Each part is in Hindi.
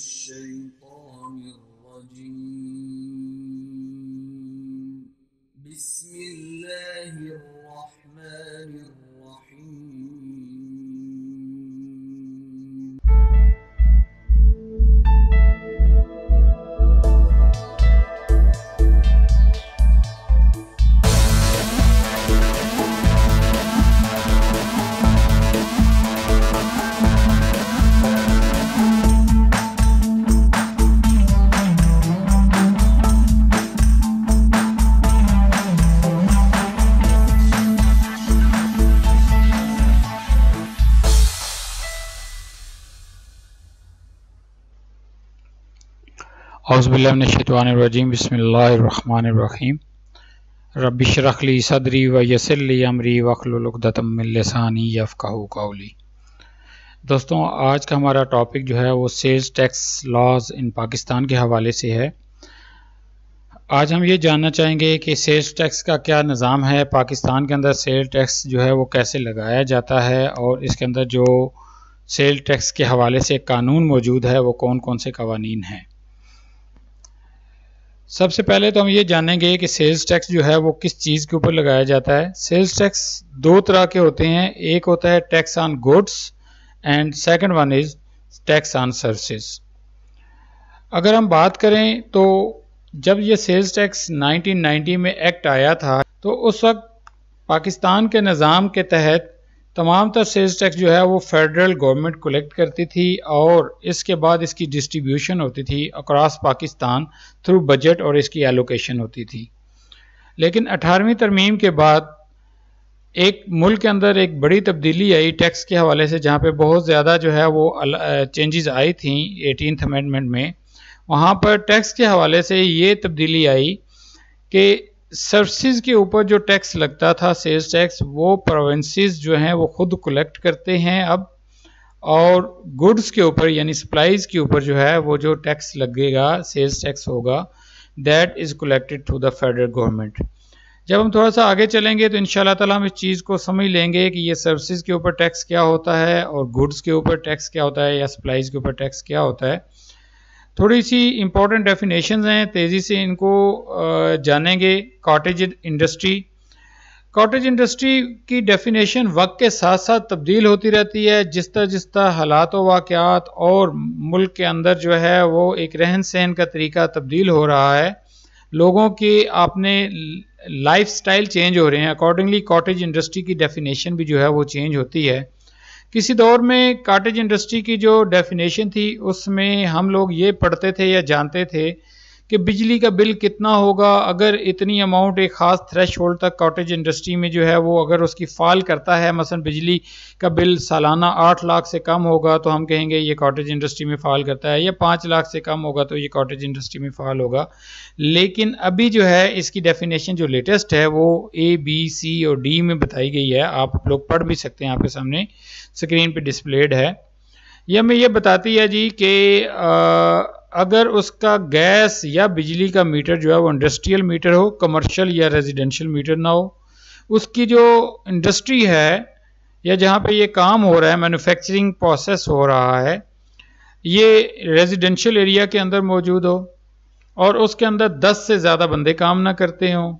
shit. अज़बिल्लाशतवानरजीम बसमीम रबिशरखली सदरी व यसरली अमरी वखलुलदतमिलसानी यफ़ाहू काउली दोस्तों आज का हमारा टॉपिक जो है वो sales tax laws in Pakistan के हवाले से है आज हम ये जानना चाहेंगे कि सेल्स टैक्स का क्या निज़ाम है पाकिस्तान के अंदर सेल टैक्स जो है वो कैसे लगाया जाता है और इसके अंदर जो सेल टैक्स के हवाले से कानून मौजूद है वो कौन कौन से कवानीन हैं सबसे पहले तो हम ये जानेंगे कि सेल्स टैक्स जो है वो किस चीज़ के ऊपर लगाया जाता है सेल्स टैक्स दो तरह के होते हैं एक होता है tax on goods and second one is tax on services अगर हम बात करें तो जब ये सेल्स टैक्स 1990 में एक्ट आया था तो उस वक्त पाकिस्तान के निज़ाम के तहत तमाम तर सेल्स टैक्स जो है वो फेडरल गवर्नमेंट कलेक्ट करती थी और इसके बाद इसकी डिस्ट्रीब्यूशन होती थी अक्रॉस पाकिस्तान थ्रू बजट और इसकी एलोकेशन होती थी लेकिन 18वीं तरमीम के बाद एक मुल्क के अंदर एक बड़ी तब्दीली आई टैक्स के हवाले से जहाँ पे बहुत ज़्यादा जो है वो चेंजेस आई थी एटीन अमेंडमेंट में वहाँ पर टैक्स के हवाले से ये तब्दीली आई कि सर्विसेज के ऊपर जो टैक्स लगता था सेल्स टैक्स वो प्रोविंसेस जो हैं वो खुद कलेक्ट करते हैं अब और गुड्स के ऊपर यानी सप्लाईज के ऊपर जो है वो जो टैक्स लगेगा सेल्स टैक्स होगा that is collected through the federal government जब हम थोड़ा सा आगे चलेंगे तो इन ताला हम इस चीज़ को समझ लेंगे कि ये सर्विसेज के ऊपर टैक्स क्या होता है और गुड्स के ऊपर टैक्स क्या होता है या सप्लाईज के ऊपर टैक्स क्या होता है थोड़ी सी इम्पोर्टेंट डेफिनेशन हैं तेज़ी से इनको जानेंगे कॉटेज इंडस्ट्री कॉटेज इंडस्ट्री की डेफिनेशन वक्त के साथ साथ तब्दील होती रहती है जिस तरह जिस तरह हालात वाक़ात और मुल्क के अंदर जो है वो एक रहन सहन का तरीका तब्दील हो रहा है लोगों के अपने लाइफ स्टाइल चेंज हो रहे हैं अकॉर्डिंगली कॉटेज इंडस्ट्री की डेफिनेशन भी जो है वो चेंज होती है किसी दौर में काटेज इंडस्ट्री की जो डेफिनेशन थी उसमें हम लोग ये पढ़ते थे या जानते थे कि बिजली का बिल कितना होगा अगर इतनी अमाउंट एक ख़ास थ्रेश होल्ड तक कॉटेज इंडस्ट्री में जो है वो अगर उसकी फाल करता है मसलन बिजली का बिल सालाना आठ लाख से कम होगा तो हम कहेंगे ये कॉटेज इंडस्ट्री में फाल करता है या पाँच लाख से कम होगा तो ये कॉटेज इंडस्ट्री में फाल होगा लेकिन अभी जो है इसकी डेफिनेशन जो लेटेस्ट है वो ए बी सी और डी में बताई गई है आप लोग पढ़ भी सकते हैं आपके सामने स्क्रीन पर डिस्प्लेड है यह हमें यह बताती है जी कि अगर उसका गैस या बिजली का मीटर जो है वो इंडस्ट्रियल मीटर हो कमर्शियल या रेजिडेंशियल मीटर ना हो उसकी जो इंडस्ट्री है या जहाँ पे ये काम हो रहा है मैन्युफैक्चरिंग प्रोसेस हो रहा है ये रेजिडेंशियल एरिया के अंदर मौजूद हो और उसके अंदर 10 से ज़्यादा बंदे काम ना करते हों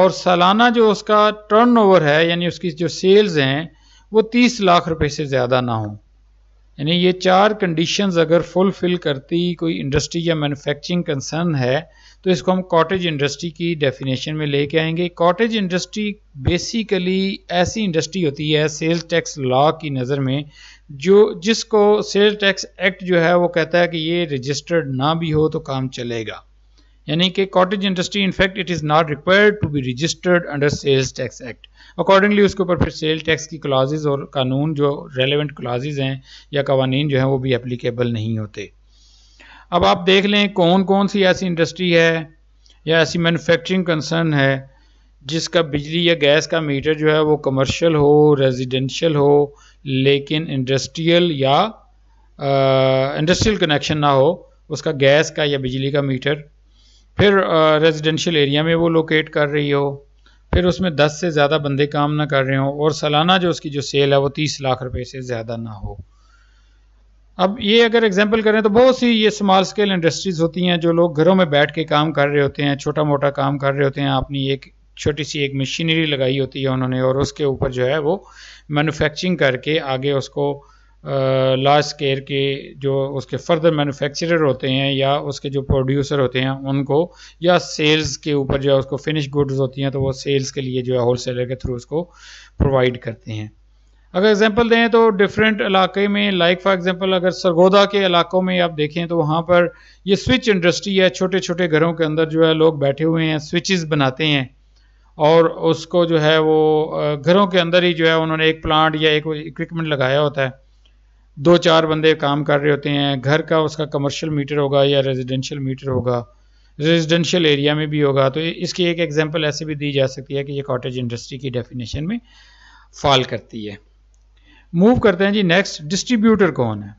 और सालाना जो उसका टर्नओवर है यानी उसकी जो सेल्स हैं वो 30 लाख रुपए से ज़्यादा ना हों यानी ये चार कंडीशंस अगर फुलफिल करती कोई इंडस्ट्री या मैन्युफैक्चरिंग कंसर्न है तो इसको हम कॉटेज इंडस्ट्री की डेफिनेशन में लेके आएंगे कॉटेज इंडस्ट्री बेसिकली ऐसी इंडस्ट्री होती है सेल्स टैक्स लॉ की नज़र में जो जिसको सेल्स टैक्स एक्ट जो है वो कहता है कि ये रजिस्टर्ड ना भी हो तो काम चलेगा यानी कि cottage industry in fact it is not required to be registered under sales tax act accordingly उसके ऊपर फिर सेल टैक्स की क्लाजेज़ और कानून जो रेलिवेंट क्लाजेज़ हैं या कवानीन जो हैं वो भी अप्लीकेबल नहीं होते अब आप देख लें कौन कौन सी ऐसी इंडस्ट्री है या ऐसी मैनुफेक्चरिंग कंसर्न है जिसका बिजली या गैस का मीटर जो है वो कमर्शल हो रेजिडेंशल हो लेकिन इंडस्ट्रियल या इंडस्ट्रियल कनेक्शन ना हो उसका गैस का या बिजली का मीटर फिर रेजिडेंशियल एरिया में वो लोकेट कर रही हो फिर उसमें दस से ज़्यादा बंदे काम ना कर रहे हों और सालाना जो उसकी जो सेल है वो तीस लाख रुपए से ज़्यादा ना हो अब ये अगर एग्जांपल करें तो बहुत सी ये स्मॉल स्केल इंडस्ट्रीज़ होती हैं जो लोग घरों में बैठ के काम कर रहे होते हैं छोटा मोटा काम कर रहे होते हैं अपनी एक छोटी सी एक मशीनरी लगाई होती है उन्होंने और उसके ऊपर जो है वो मैनुफैक्चरिंग करके आगे उसको लार्ज स्केल के जो उसके फर्दर मैन्युफैक्चरर होते हैं या उसके जो प्रोड्यूसर होते हैं उनको या सेल्स के ऊपर जो है उसको फिनिश गुड्स होती हैं तो वो सेल्स के लिए जो है होल सेलर के थ्रू उसको प्रोवाइड करते हैं अगर एग्जांपल दें तो डिफरेंट इलाके में लाइक फॉर एग्जांपल अगर सरगोदा के इलाकों में आप देखें तो वहाँ पर ये स्विच इंडस्ट्री है छोटे छोटे घरों के अंदर जो है लोग बैठे हुए हैं स्विचेस बनाते हैं और उसको जो है वो घरों के अंदर ही जो है उन्होंने एक प्लांट या एक इक्विपमेंट लगाया होता है दो चार बंदे काम कर रहे होते हैं घर का उसका कमर्शियल मीटर होगा या रेजिडेंशियल मीटर होगा रेजिडेंशियल एरिया में भी होगा तो इसकी एक एग्जांपल ऐसे भी दी जा सकती है कि ये कॉटेज इंडस्ट्री की डेफिनेशन में फॉल करती है मूव करते हैं जी नेक्स्ट डिस्ट्रीब्यूटर कौन है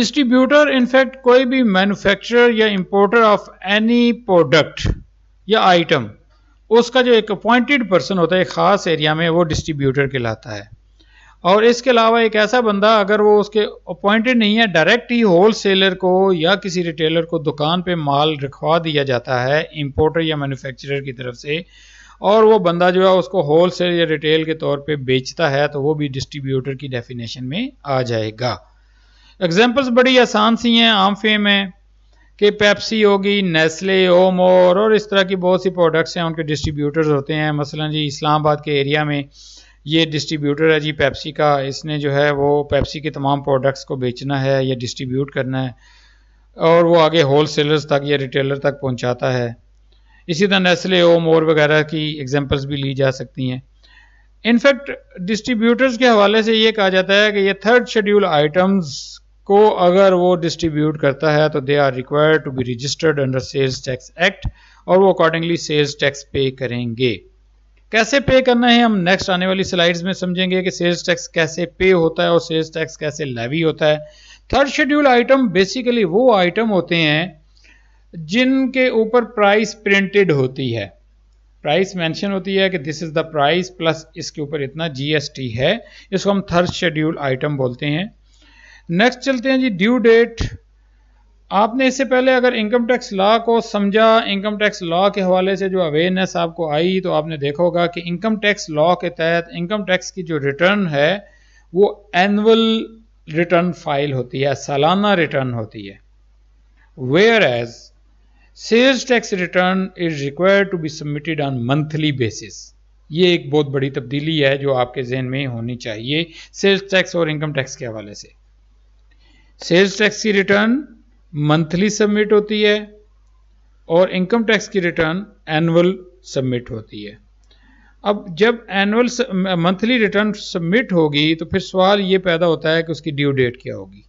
डिस्ट्रीब्यूटर इनफैक्ट कोई भी मैन्युफैक्चरर या इंपोर्टर ऑफ एनी प्रोडक्ट या आइटम उसका जो एक अपॉइंटेड पर्सन होता है खास एरिया में वो डिस्ट्रीब्यूटर कहलाता है और इसके अलावा एक ऐसा बंदा अगर वो उसके अपॉइंटेड नहीं है डायरेक्ट ही होल सेलर को या किसी रिटेलर को दुकान पे माल रखवा दिया जाता है इंपोर्टर या मैन्युफैक्चरर की तरफ से और वो बंदा जो है उसको होल सेल या रिटेल के तौर पे बेचता है तो वो भी डिस्ट्रीब्यूटर की डेफिनेशन में आ जाएगा एग्जाम्पल्स बड़ी आसान सी हैं आम फेम है कि पेप्सी होगी नेस्ले ओमोर और इस तरह की बहुत सी प्रोडक्ट्स हैं उनके डिस्ट्रीब्यूटर्स होते हैं मसलन जी इस्लामाबाद के एरिया में ये डिस्ट्रीब्यूटर है जी पेप्सी का इसने जो है वो पेप्सी के तमाम प्रोडक्ट्स को बेचना है या डिस्ट्रीब्यूट करना है और वो आगे होल सेलर्स तक या रिटेलर तक पहुंचाता है इसी तरह नेस्ले ओम और वगैरह की एग्जांपल्स भी ली जा सकती हैं इनफैक्ट डिस्ट्रीब्यूटर्स के हवाले से ये कहा जाता है कि ये थर्ड शेड्यूल आइटम्स को अगर वो डिस्ट्रीब्यूट करता है तो they are required to be registered under sales tax act और वो अकॉर्डिंगली सेल्स टैक्स पे करेंगे कैसे पे करना है हम नेक्स्ट आने वाली स्लाइड्स में समझेंगे कि सेल्स टैक्स कैसे पे होता है और सेल्स टैक्स कैसे लेवी होता है थर्ड शेड्यूल आइटम बेसिकली वो आइटम होते हैं जिनके ऊपर प्राइस प्रिंटेड होती है प्राइस मेंशन होती है कि this is the price plus इसके ऊपर इतना जीएसटी है इसको हम थर्ड शेड्यूल आइटम बोलते हैं नेक्स्ट चलते हैं जी ड्यू डेट आपने इससे पहले अगर इनकम टैक्स लॉ को समझा इनकम टैक्स लॉ के हवाले से जो अवेयरनेस आपको आई तो आपने देखा होगा कि इनकम टैक्स लॉ के तहत इनकम टैक्स की जो रिटर्न है वो एनअल रिटर्न फाइल होती है सालाना रिटर्न होती है whereas sales tax return is required to be submitted on monthly basis ये एक बहुत बड़ी तब्दीली है जो आपके जहन में होनी चाहिए सेल्स टैक्स और इनकम टैक्स के हवाले से सेल्स टैक्स की रिटर्न मंथली सबमिट होती है और इनकम टैक्स की रिटर्न एनुअल सबमिट होती है अब जब एनुअल मंथली रिटर्न सबमिट होगी तो फिर सवाल ये पैदा होता है कि उसकी ड्यू डेट क्या होगी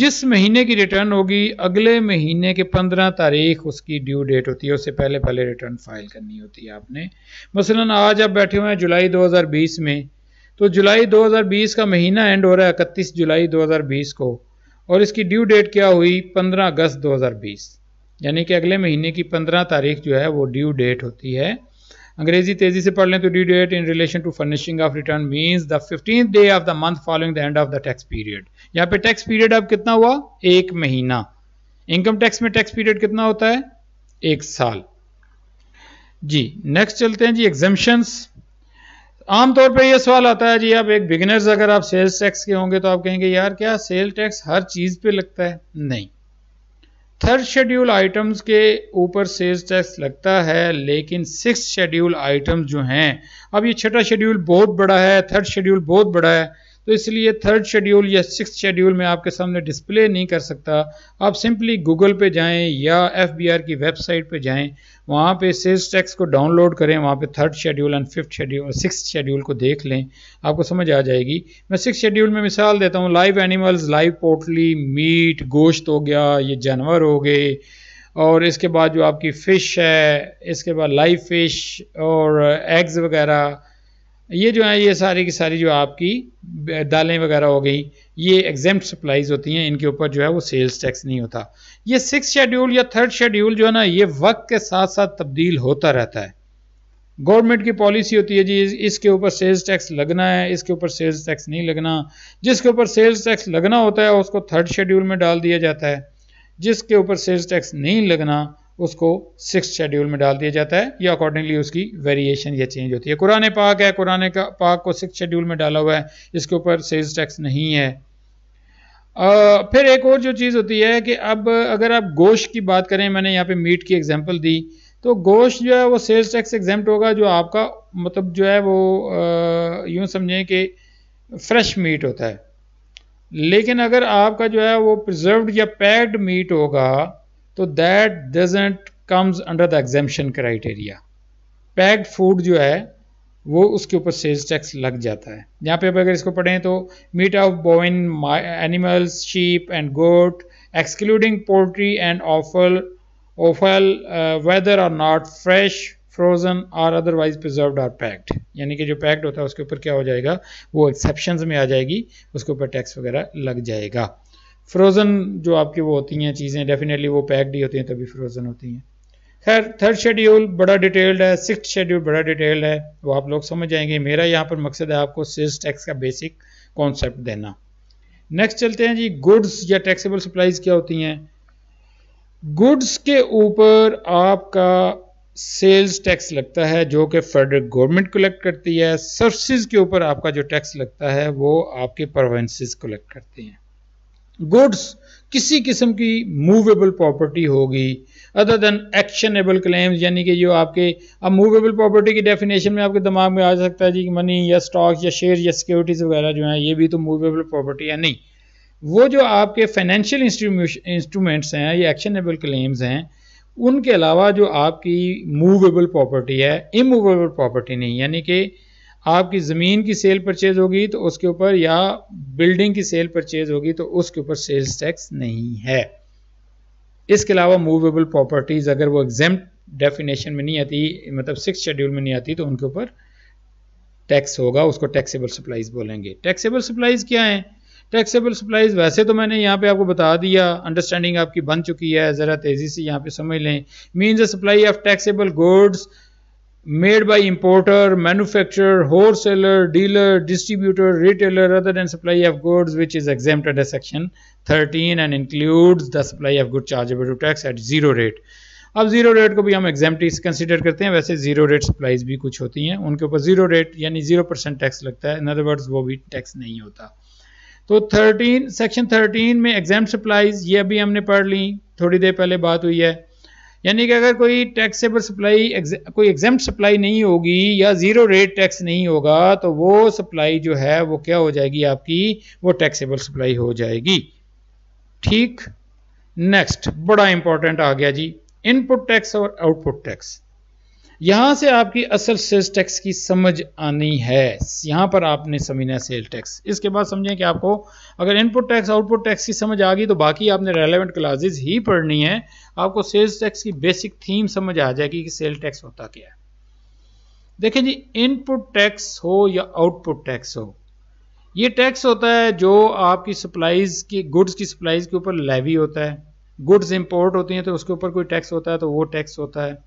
जिस महीने की रिटर्न होगी अगले महीने के पंद्रह तारीख उसकी ड्यू डेट होती है उससे पहले पहले रिटर्न फाइल करनी होती है आपने मसलन आज आप बैठे हुए हैं जुलाई 2020 में तो जुलाई 2020 का महीना एंड हो रहा है इकतीस जुलाई 2020 को और इसकी ड्यू डेट क्या हुई 15 अगस्त 2020 यानी कि अगले महीने की 15 तारीख जो है वो ड्यू डेट होती है अंग्रेजी तेजी से पढ़ लें तो due date in relation to furnishing of return means the fifteen day of the month following the end of the tax period यहाँ पे टैक्स पीरियड अब कितना हुआ एक महीना इनकम टैक्स में टैक्स पीरियड कितना होता है एक साल जी नेक्स्ट चलते हैं जी एग्जाम्शंस आमतौर पे ये सवाल आता है जी आप एक बिगिनर्स अगर आप सेल्स टैक्स के होंगे तो आप कहेंगे यार क्या सेल टैक्स हर चीज़ पे लगता है नहीं थर्ड शेड्यूल आइटम्स के ऊपर सेल्स टैक्स लगता है लेकिन सिक्स शेड्यूल आइटम्स जो हैं अब ये छठा शेड्यूल बहुत बड़ा है थर्ड शेड्यूल बहुत बड़ा है तो इसलिए थर्ड शेड्यूल या सिक्स शेड्यूल में आपके सामने डिस्प्ले नहीं कर सकता आप सिंपली गूगल पे जाएं या एफ की वेबसाइट पे जाएं वहाँ पे सेल्स टैक्स को डाउनलोड करें वहाँ पे third schedule and fifth schedule और सिक्स शेड्यूल को देख लें आपको समझ आ जाएगी मैं सिक्स शेड्यूल में मिसाल देता हूँ live animals live poultry meat गोश्त हो गया ये जानवर हो गए और इसके बाद जो आपकी फ़िश है इसके बाद लाइव फिश और एग्ज़ वगैरह ये जो है ये सारी की सारी जो आपकी दालें वगैरह हो गई ये एग्जाम सप्लाईज होती हैं इनके ऊपर जो है वो सेल्स टैक्स नहीं होता ये सिक्स शेड्यूल या थर्ड शेड्यूल जो है ना ये वक्त के साथ साथ तब्दील होता रहता है गवर्नमेंट की पॉलिसी होती है जी इसके ऊपर सेल्स टैक्स लगना है इसके ऊपर सेल्स टैक्स नहीं लगना जिसके ऊपर सेल्स टैक्स लगना होता है उसको थर्ड शेड्यूल में डाल दिया जाता है जिसके ऊपर सेल्स टैक्स नहीं लगना उसको सिक्स शेड्यूल में डाल दिया जाता है या अकॉर्डिंगली उसकी वेरिएशन या चेंज होती है कुरान पाक है कुरान का पाक को सिक्स शेड्यूल में डाला हुआ है इसके ऊपर सेल्स टैक्स नहीं है आ, फिर एक और जो चीज़ होती है कि अब अगर आप गोश्त की बात करें मैंने यहाँ पे मीट की एग्जांपल दी तो गोश्त जो है वो सेल्स टैक्स एग्जाम्प्ट होगा जो आपका मतलब जो है वो यूँ समझें कि फ्रेश मीट होता है लेकिन अगर आपका जो है वो प्रिजर्व या पैक्ड मीट होगा तो that doesn't comes under the exemption criteria packed food जो है वो उसके ऊपर सेल्स टैक्स लग जाता है यहाँ पे अब अगर इसको पढ़ें तो meat of bovine animals sheep and goat excluding poultry and offal offal whether or not fresh frozen or otherwise preserve or packed यानी कि जो पैक्ड होता है उसके ऊपर क्या हो जाएगा वो एक्सेप्शन में आ जाएगी उसके ऊपर टैक्स वगैरह लग जाएगा फ्रोज़न जो आपकी वो होती हैं चीज़ें डेफिनेटली वो पैक्ड ही होती हैं तभी फ्रोज़न होती हैं खैर थर्ड शेड्यूल बड़ा डिटेल्ड है सिक्स शेड्यूल बड़ा डिटेल्ड है वो आप लोग समझ जाएंगे मेरा यहाँ पर मकसद है आपको सेल्स टैक्स का बेसिक कॉन्सेप्ट देना नेक्स्ट चलते हैं जी गुड्स या टैक्सेबल सप्लाईज क्या होती हैं गुड्स के ऊपर आपका सेल्स टैक्स लगता है जो कि फेडरल गवर्नमेंट कलेक्ट करती है सर्विस के ऊपर आपका जो टैक्स लगता है वो आपके प्रोवेंसेस कलेक्ट करती हैं गुड्स किसी किस्म की मूवेबल प्रॉपर्टी होगी अदर देन एक्शनेबल क्लेम्स यानी कि जो आपके अब मूवेबल प्रॉपर्टी की डेफिनेशन में आपके दिमाग में आ सकता है जी मनी या स्टॉक्स या शेयर या सिक्योरिटीज़ वगैरह जो है ये भी तो मूवेबल प्रॉपर्टी है नहीं वो जो आपके फाइनेंशियल इंस्ट्रूमेंट्स हैं या एक्शनेबल क्लेम्स हैं उनके अलावा जो आपकी मूवेबल प्रॉपर्टी है इमूवेबल प्रॉपर्टी नहीं यानी कि आपकी ज़मीन की सेल परचेज होगी तो उसके ऊपर या बिल्डिंग की सेल परचेज होगी तो उसके ऊपर सेल्स टैक्स नहीं है इसके अलावा मूवेबल प्रॉपर्टीज़ अगर वो एग्जाम डेफिनेशन में नहीं आती मतलब सिक्स शेड्यूल में नहीं आती तो उनके ऊपर टैक्स होगा उसको टैक्सेबल सप्लाईज बोलेंगे टैक्सेबल सप्लाईज क्या है टैक्सेबल सप्लाईज वैसे तो मैंने यहाँ पे आपको बता दिया अंडरस्टैंडिंग आपकी बन चुकी है ज़रा तेज़ी से यहाँ पे समझ लें means supply of taxable goods made by importer, manufacturer, wholesaler, dealer, distributor, retailer other than supply of goods which is exempted as section 13 and includes the supply of goods chargeable to tax at zero rate. अब जीरो रेट को भी हम एग्जाम्प्टी कंसिडर करते हैं वैसे जीरो रेट सप्लाईज भी कुछ होती हैं उनके ऊपर जीरो रेट यानी जीरो परसेंट टैक्स लगता है इन अदर वर्ड्स वो भी टैक्स नहीं होता तो 13 सेक्शन 13 में एग्जाम सप्लाईज ये अभी हमने पढ़ ली थोड़ी देर पहले बात हुई है यानी कि अगर कोई टैक्सेबल सप्लाई कोई एग्जाम सप्लाई नहीं होगी या ज़ीरो रेट टैक्स नहीं होगा तो वो सप्लाई जो है वो क्या हो जाएगी आपकी वो टैक्सेबल सप्लाई हो जाएगी ठीक नेक्स्ट बड़ा इंपॉर्टेंट आ गया जी इनपुट टैक्स और आउटपुट टैक्स यहां से आपकी असल सेल्स टैक्स की समझ आनी है यहां पर आपने समझना है सेल टैक्स इसके बाद समझें कि आपको अगर इनपुट टैक्स आउटपुट टैक्स की समझ आ गई तो बाकी आपने रेलेवेंट क्लासेज ही पढ़नी है आपको सेल्स टैक्स की बेसिक थीम समझ आ जाएगी कि सेल टैक्स होता क्या है देखें जी इनपुट टैक्स हो या आउटपुट टैक्स हो ये टैक्स होता है जो आपकी सप्लाईज की गुड्स की सप्लाईज के ऊपर लेवी होता है गुड्स इंपोर्ट होती हैं तो उसके ऊपर कोई टैक्स होता है तो वो टैक्स होता है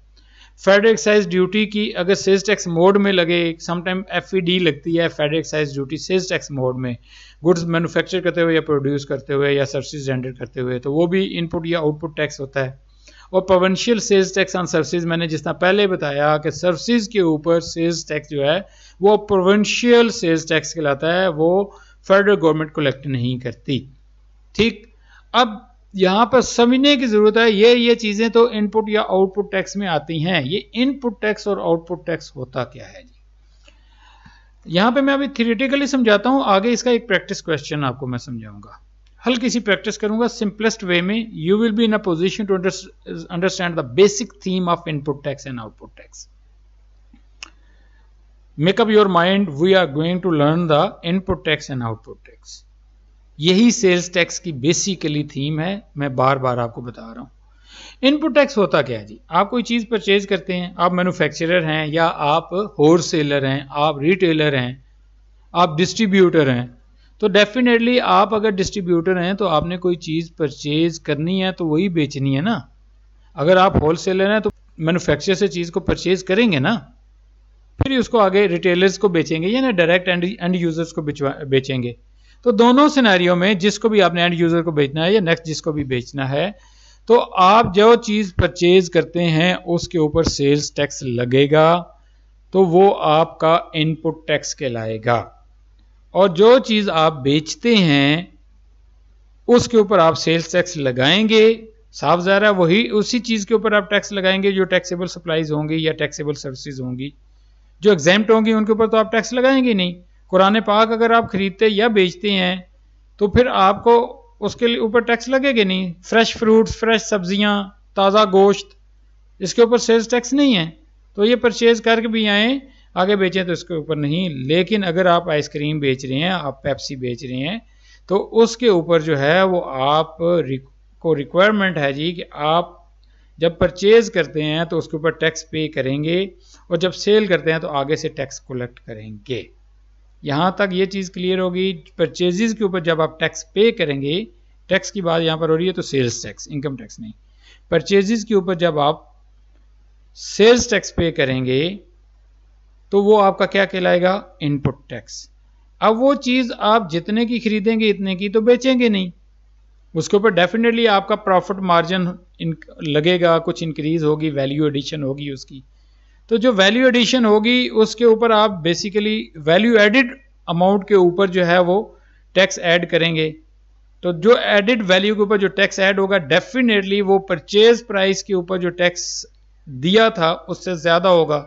फेडरल एक्साइज ड्यूटी की अगर सेल्स टैक्स मोड में लगे समटाइम एफ e लगती है federal excise duty sales tax mode में गुड्स मैन्युफैक्चर करते हुए या प्रोड्यूस करते हुए या सर्विस जेंडर करते हुए तो वो भी इनपुट या आउटपुट टैक्स होता है और provincial sales tax on services मैंने जिस तरह पहले बताया कि सर्विसेज के ऊपर सेल्स टैक्स जो है वो प्रोवेंशियल सेल्स टैक्स कहलाता है वो फेडरल गवर्नमेंट कलेक्ट नहीं करती ठीक अब यहां पर समझने की जरूरत है ये ये चीजें तो इनपुट या आउटपुट टैक्स में आती हैं ये इनपुट टैक्स और आउटपुट टैक्स होता क्या है जी यहां पे मैं अभी थियोरेटिकली समझाता हूं आगे इसका एक प्रैक्टिस क्वेश्चन आपको मैं समझाऊंगा हल्की सी प्रैक्टिस करूंगा सिंपलेस्ट वे में you will be in a position to understand the basic theme of input tax and output tax make up your mind we are going to learn the input tax and output tax यही सेल्स टैक्स की बेसिकली थीम है मैं बार बार आपको बता रहा हूँ इनपुट टैक्स होता क्या है जी आप कोई चीज़ परचेज करते हैं आप मैन्युफैक्चरर हैं या आप होल सेलर हैं आप रिटेलर हैं आप डिस्ट्रीब्यूटर हैं तो डेफिनेटली आप अगर डिस्ट्रीब्यूटर हैं तो आपने कोई चीज़ परचेज करनी है तो वही बेचनी है ना अगर आप होल सेलर हैं तो मैनुफैक्चर से चीज़ को परचेज करेंगे ना फिर उसको आगे रिटेलर्स को बेचेंगे या ना डायरेक्ट एंड एंड यूज़र्स को बेचेंगे तो दोनों सिनेरियो में जिसको भी आपने एंड यूज़र को भेजना है या नेक्स्ट जिसको भी बेचना है तो आप जो चीज़ परचेज करते हैं उसके ऊपर सेल्स टैक्स लगेगा तो वो आपका इनपुट टैक्स कहलाएगा और जो चीज़ आप बेचते हैं उसके ऊपर आप सेल्स टैक्स लगाएंगे साफ ज़ारा वही उसी चीज़ के ऊपर आप टैक्स लगाएंगे जो टैक्सेबल सप्लाईज होंगी या टैक्सेबल सर्विसेज होंगी जो एग्जाम होंगी उनके ऊपर तो आप टैक्स लगाएंगे नहीं कुरान पाक अगर आप ख़रीदते या बेचते हैं तो फिर आपको उसके लिए ऊपर टैक्स लगेगा नहीं फ्रेश फ्रूट्स फ्रेश सब्जियां ताज़ा गोश्त इसके ऊपर सेल्स टैक्स नहीं है तो ये परचेज़ करके भी आएँ आगे बेचें तो इसके ऊपर नहीं लेकिन अगर आप आइसक्रीम बेच रहे हैं आप पेप्सी बेच रहे हैं तो उसके ऊपर जो है वो आप को रिक्वायरमेंट है जी कि आप जब परचेज़ करते हैं तो उसके ऊपर टैक्स पे करेंगे और जब सेल करते हैं तो आगे से टैक्स कलेक्ट करेंगे यहाँ तक ये चीज़ क्लियर होगी परचेजेज के ऊपर जब आप टैक्स पे करेंगे टैक्स की बात यहाँ पर हो रही है तो सेल्स टैक्स इनकम टैक्स नहीं परचेजेज के ऊपर जब आप सेल्स टैक्स पे करेंगे तो वो आपका क्या कहलाएगा इनपुट टैक्स अब वो चीज़ आप जितने की खरीदेंगे इतने की तो बेचेंगे नहीं उसके ऊपर डेफिनेटली आपका प्रॉफिट मार्जिन लगेगा कुछ इंक्रीज होगी वैल्यू एडिशन होगी उसकी तो जो वैल्यू एडिशन होगी उसके ऊपर आप बेसिकली वैल्यू एडिड अमाउंट के ऊपर जो है वो टैक्स ऐड करेंगे तो जो एडिड वैल्यू के ऊपर जो टैक्स ऐड होगा डेफिनेटली वो परचेज प्राइस के ऊपर जो टैक्स दिया था उससे ज़्यादा होगा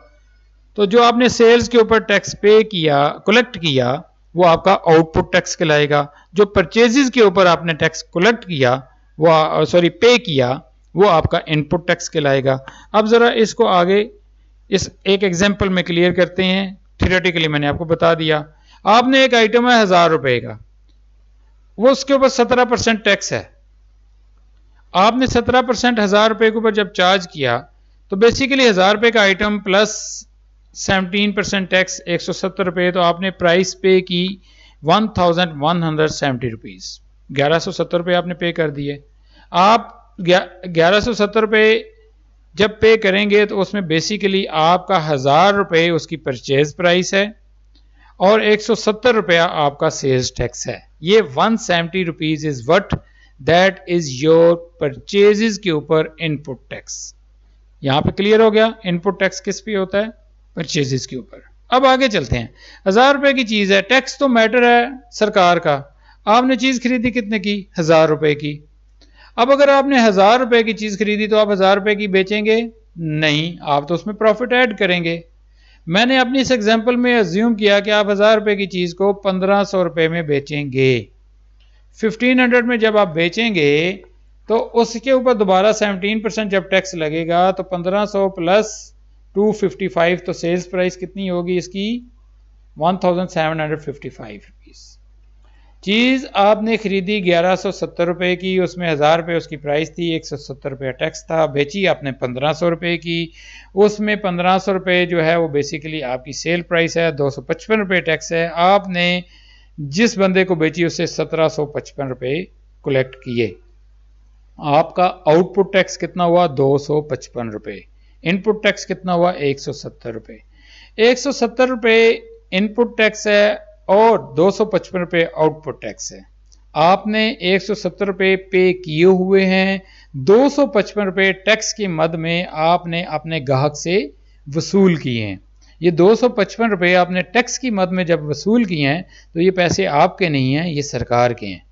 तो जो आपने सेल्स के ऊपर टैक्स पे किया कलेक्ट किया वो आपका आउटपुट टैक्स कहलाएगा जो परचेजेस के ऊपर आपने टैक्स कलेक्ट किया वो सॉरी पे किया वो आपका इनपुट टैक्स कहलाएगा अब ज़रा इसको आगे इस एक एग्जाम्पल में क्लियर करते हैं थियोरेटिकली मैंने आपको बता दिया आपने एक आइटम है हज़ार रुपए का वो उसके ऊपर सत्रह परसेंट टैक्स है आपने सत्रह परसेंट हज़ार रुपए के ऊपर जब चार्ज किया तो बेसिकली हज़ार रुपए का item plus seventeen percent tax एक सौ सत्तर रुपए तो आपने प्राइस पे की one thousand one hundred seventy rupees ग्यारह सौ सत्तर रुपए आपने पे कर दिए आप ग्यारह सौ सत्तर रुपये जब पे करेंगे तो उसमें बेसिकली आपका हज़ार रुपए उसकी परचेज प्राइस है और एक सौ सत्तर रुपया आपका सेल्स टैक्स है ये one seventy rupees is what that is your purchase के ऊपर इनपुट टैक्स यहां पे क्लियर हो गया इनपुट टैक्स किस पे होता है परचेजेस के ऊपर अब आगे चलते हैं हज़ार रुपए की चीज़ है टैक्स तो मैटर है सरकार का आपने चीज़ खरीदी कितने की हज़ार रुपए की अब अगर आपने हज़ार रुपए की चीज़ खरीदी तो आप हज़ार रुपए की बेचेंगे नहीं आप तो उसमें प्रॉफिट ऐड करेंगे मैंने अपनी इस एग्जाम्पल में एज्यूम किया कि आप हज़ार रुपए की चीज़ को पंद्रह सौ रुपए में बेचेंगे फिफ्टीन हंड्रेड में जब आप बेचेंगे तो उसके ऊपर दोबारा सेवनटीन परसेंट जब टैक्स लगेगा तो पंद्रह सौ प्लस टू फिफ्टी फाइव तो सेल्स प्राइस कितनी होगी इसकी one thousand seven hundred fifty five rupees चीज़ आपने खरीदी ग्यारह सौ सत्तर रुपये की उसमें हज़ार रुपए उसकी प्राइस थी एक सौ सत्तर रुपये टैक्स था बेची आपने पंद्रह सौ रुपए की उसमें पंद्रह सौ रुपए जो है वो बेसिकली आपकी सेल प्राइस है दो सौ पचपन रुपए टैक्स है आपने जिस बंदे को बेची उससे सत्रह सौ पचपन रुपये कलेक्ट किए आपका आउटपुट टैक्स कितना हुआ दो सौ पचपन रुपए इनपुट टैक्स कितना हुआ एक सौ सत्तर रुपये एक सौ सत्तर रुपए इनपुट टैक्स है और दो सौ पचपन आउटपुट टैक्स है आपने एक सौ सत्तर पे किए हुए हैं दो सौ पचपन टैक्स की मद में आपने अपने ग्राहक से वसूल किए हैं ये दो सौ पचपन आपने टैक्स की मद में जब वसूल किए हैं तो ये पैसे आपके नहीं हैं ये सरकार के हैं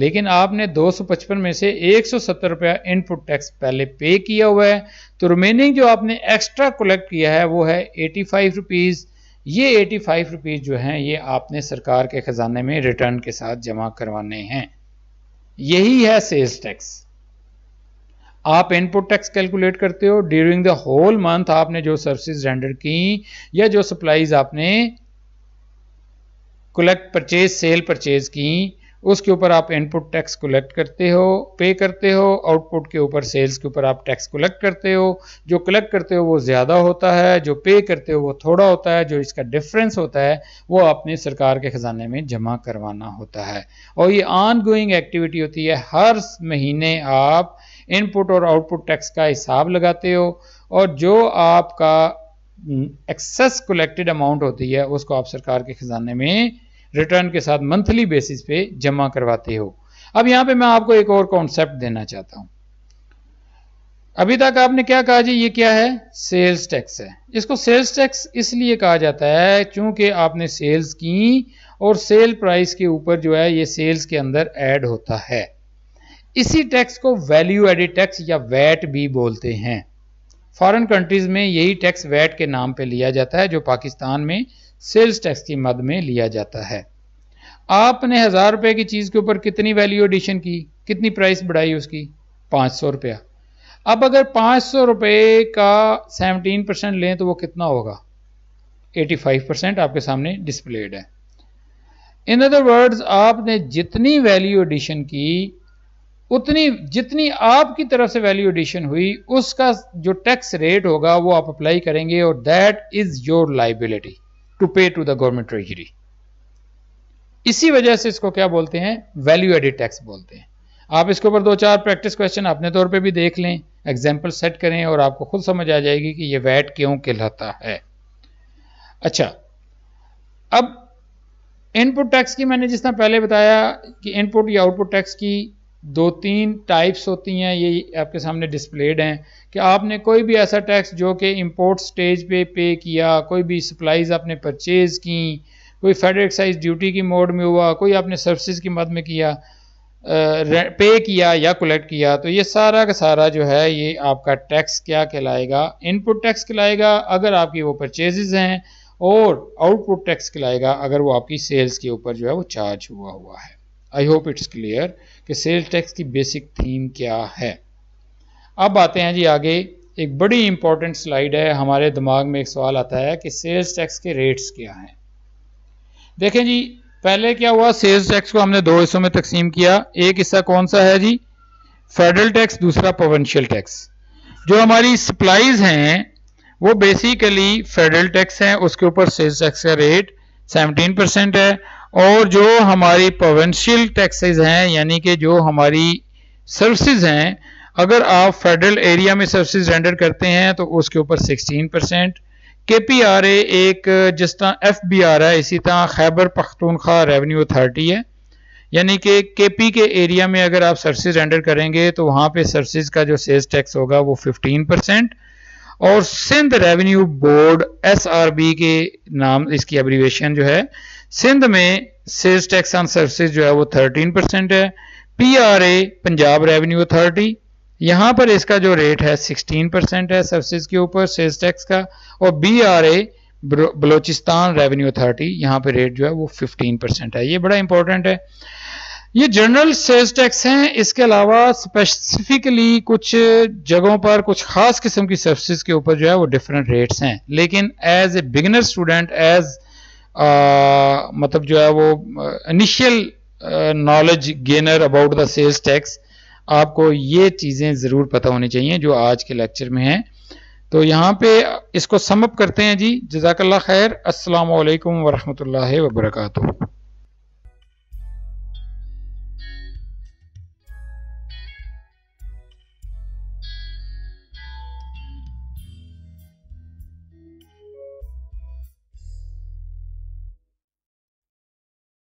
लेकिन आपने 255 में से 170 रुपया इनपुट टैक्स पहले पे किया हुआ है तो रिमेनिंग जो आपने एक्स्ट्रा कलेक्ट किया है वो है एटी फाइव रुपीज़ ये एटी फाइव रुपीज़ जो हैं ये आपने सरकार के ख़जाने में रिटर्न के साथ जमा करवाने हैं यही है सेल्स टैक्स आप इनपुट टैक्स कैलकुलेट करते हो ड्यूरिंग द होल मंथ आपने जो सर्विसेज रेंडर की या जो सप्लाईज आपने कलेक्ट परचेज सेल परचेज की उसके ऊपर आप इनपुट टैक्स कलेक्ट करते हो पे करते हो आउटपुट के ऊपर सेल्स के ऊपर आप टैक्स कलेक्ट करते हो जो कलेक्ट करते हो वो ज़्यादा होता है जो पे करते हो वो थोड़ा होता है जो इसका डिफरेंस होता है वो आपने सरकार के ख़जाने में जमा करवाना होता है और ये ऑन गोइंग एक्टिविटी होती है हर महीने आप इनपुट और आउटपुट टैक्स का हिसाब लगाते हो और जो आपका एक्सेस कलेक्टेड अमाउंट होती है उसको आप सरकार के ख़जाने में रिटर्न के साथ मंथली बेसिस पे जमा करवाते हो अब यहां पे मैं आपको एक और कॉन्सेप्ट देना चाहता हूं अभी तक आपने क्या कहा जी ये क्या है सेल्स टैक्स है इसको सेल्स टैक्स इसलिए कहा जाता है क्योंकि आपने सेल्स की और सेल प्राइस के ऊपर जो है ये सेल्स के अंदर एड होता है इसी टैक्स को वैल्यू एडिड टैक्स या वैट भी बोलते हैं फॉरेन कंट्रीज में यही टैक्स वैट के नाम पे लिया जाता है जो पाकिस्तान में सेल्स टैक्स की मद में लिया जाता है आपने हज़ार रुपए की चीज़ के ऊपर कितनी वैल्यू एडिशन की कितनी प्राइस बढ़ाई उसकी पांच सौ रुपया अब अगर पांच सौ रुपये का सेवनटीन परसेंट लें तो वो कितना होगा एटी फाइव परसेंट आपके सामने डिस्प्लेड है इन अदर वर्ड्स आपने जितनी वैल्यू एडिशन की उतनी जितनी आपकी तरफ से वैल्यू एडिशन हुई उसका जो टैक्स रेट होगा वो आप अप्लाई करेंगे और that is your liability to pay to the government treasury इसी वजह से इसको क्या बोलते हैं वैल्यू एडिड टैक्स बोलते हैं आप इसके ऊपर दो चार प्रैक्टिस क्वेश्चन अपने तौर पे भी देख लें एग्जाम्पल सेट करें और आपको खुद समझ आ जाएगी कि ये वैट क्यों कहलाता है अच्छा अब इनपुट टैक्स की मैंने जिस तरह पहले बताया कि इनपुट या आउटपुट टैक्स की दो तीन टाइप्स होती हैं ये आपके सामने डिस्प्लेड हैं कि आपने कोई भी ऐसा टैक्स जो कि इंपोर्ट स्टेज पे पे किया कोई भी सप्लाईज आपने परचेज़ की कोई फेडरल एक्साइज ड्यूटी की मोड में हुआ कोई आपने सर्विसेज की मद में किया पे किया या कलेक्ट किया तो ये सारा का सारा जो है ये आपका टैक्स क्या कहलाएगा इनपुट टैक्स कहलाएगा अगर आपकी वो परचेजेज हैं और आउटपुट टैक्स कहलाएगा अगर वो आपकी सेल्स के ऊपर जो है वो चार्ज हुआ हुआ है आई होप इट्स क्लियर कि सेल टैक्स की बेसिक थीम क्या है अब आते हैं जी आगे एक बड़ी इंपॉर्टेंट स्लाइड है हमारे दिमाग में एक सवाल आता है कि सेल्स टैक्स के रेट्स क्या हैं देखें जी पहले क्या हुआ सेल्स टैक्स को हमने दो हिस्सों में तकसीम किया एक हिस्सा कौन सा है जी फेडरल टैक्स दूसरा प्रोवेंशियल टैक्स जो हमारी सप्लाईज हैं वो बेसिकली फेडरल टैक्स हैं उसके ऊपर सेल्स टैक्स का रेट 17 परसेंट है और जो हमारी प्रोवेंशियल टैक्सेस हैं यानी कि जो हमारी सर्विसेज हैं अगर आप फेडरल एरिया में सर्विसेज रेंडर करते हैं तो उसके ऊपर 16 परसेंट के पी आर ए एक जिस तरह एफ बी आर है इसी तरह खैबर पख्तूनखा रेवेन्यू अथॉरिटी है यानी कि के पी के एरिया में अगर आप सर्विसेज रेंडर करेंगे तो वहाँ पे सर्विसेज का जो सेल्स टैक्स होगा वो 15 परसेंट और Sindh revenue board S R B के नाम इसकी एब्रीवेशन जो है सिंध में सेल्स टैक्स ऑन सर्विसेज जो है वो 13 परसेंट है पीआरए पंजाब रेवेन्यू अथॉरिटी यहां पर इसका जो रेट है 16 परसेंट है सर्विसेज के ऊपर सेल्स टैक्स का और बीआरए बलोचिस्तान रेवेन्यू अथॉरिटी यहां पर रेट जो है वो 15 परसेंट है ये बड़ा इंपॉर्टेंट है ये जनरल सेल्स टैक्स हैं इसके अलावा स्पेसिफिकली कुछ जगहों पर कुछ खास किस्म की सर्विसेज के ऊपर जो है वो डिफरेंट रेट्स हैं लेकिन as a beginner student as मतलब जो है वो initial knowledge gainer about the sales tax आपको ये चीज़ें ज़रूर पता होनी चाहिए जो आज के लेक्चर में हैं तो यहाँ पे इसको समअप करते हैं जी जजाकल्ला खैर अस्सलाम वालेकुम वरहमतुल्लाहि वबरकू